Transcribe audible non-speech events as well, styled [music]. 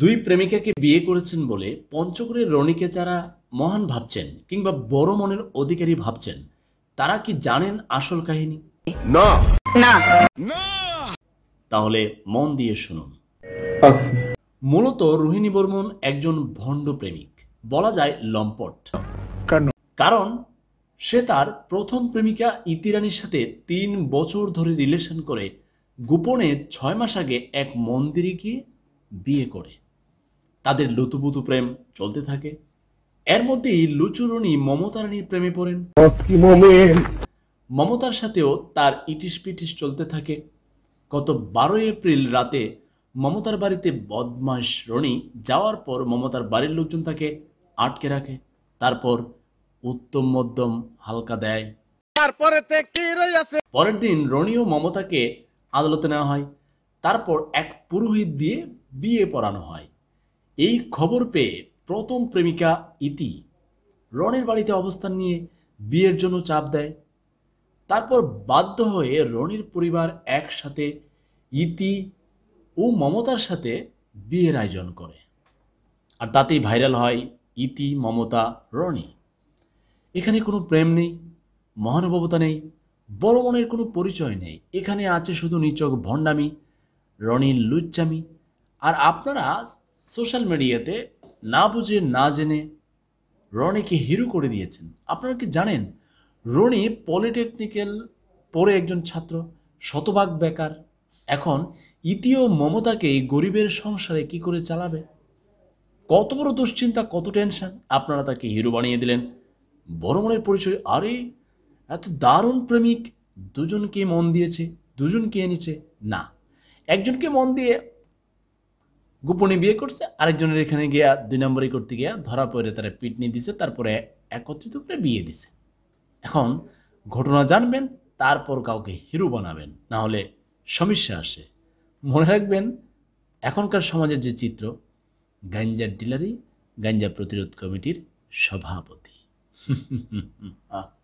দুই প্রেমিকাকে বিয়ে করেছেন বলে পঞ্চগড়ের রনিকে যারা মহান ভাবছেন কিংবা বড় মনের অধিকারী ভাবছেন তারা কি জানেন আসল কাহিনী না না তাহলে মন দিয়ে শুনুন মূলত রোহিণী বর্মন একজন ভণ্ড প্রেমিক বলা যায় লম্পট কারণ সে তার প্রথম প্রেমিকা ইতিরানির সাথে তিন বছর ধরে রিলেশন করে গোপনে ছয় মাস আগে এক মন্দিরে গিয়ে বিয়ে করে তাদের লুতুপুতু প্রেম চলতে থাকে এর মধ্যেই লুচুরণী মমতারানীর প্রেমে পড়েন মমতার সাথেও তার ইটিস পিটিস চলতে থাকে গত বারোই এপ্রিল রাতে মমতার বাড়িতে বদমাস রনি যাওয়ার পর মমতার বাড়ির লোকজন তাকে আটকে রাখে তারপর উত্তম মধ্যম হালকা দেয় পরের দিন রনি ও মমতাকে আদালতে নেওয়া হয় তারপর এক পুরোহিত দিয়ে বিয়ে পড়ানো হয় এই খবর পেয়ে প্রথম প্রেমিকা ইতি রনের বাড়িতে অবস্থান নিয়ে বিয়ের জন্য চাপ দেয় তারপর বাধ্য হয়ে রনির পরিবার একসাথে ইতি ও মমতার সাথে বিয়ের আয়োজন করে আর তাতেই ভাইরাল হয় ইতি মমতা রনি এখানে কোনো প্রেম নেই মহানুভবতা নেই বড় মনের কোনো পরিচয় নেই এখানে আছে শুধু নিচক ভণ্ডামি রনির লুজ্জামি আর আপনারা সোশ্যাল মিডিয়াতে না বুঝে না জেনে রনিকে হিরো করে দিয়েছেন আপনারা কি জানেন রনি পলিটেকনিক্যাল পড়ে একজন ছাত্র শতভাগ বেকার এখন ইতিও মমতাকে এই গরিবের সংসারে কি করে চালাবে কত বড় দুশ্চিন্তা কত টেনশন আপনারা তাকে হিরো বানিয়ে দিলেন বড় মনের পরিচয় আরে এত দারুণ প্রেমিক দুজনকে মন দিয়েছে দুজনকে এনেছে না একজনকে মন দিয়ে গোপনে বিয়ে করছে আরেকজনের এখানে গিয়া দুই নম্বরে করতে গিয়া ধরা পড়ে তারা পিটনি দিছে তারপরে একত্রিত করে বিয়ে দিছে এখন ঘটনা জানবেন তারপর কাউকে হিরো বানাবেন না হলে সমস্যা আসে মনে রাখবেন এখনকার সমাজের যে চিত্র গাঞ্জার ডিলারি গাঞ্জা প্রতিরোধ কমিটির সভাপতি [laughs]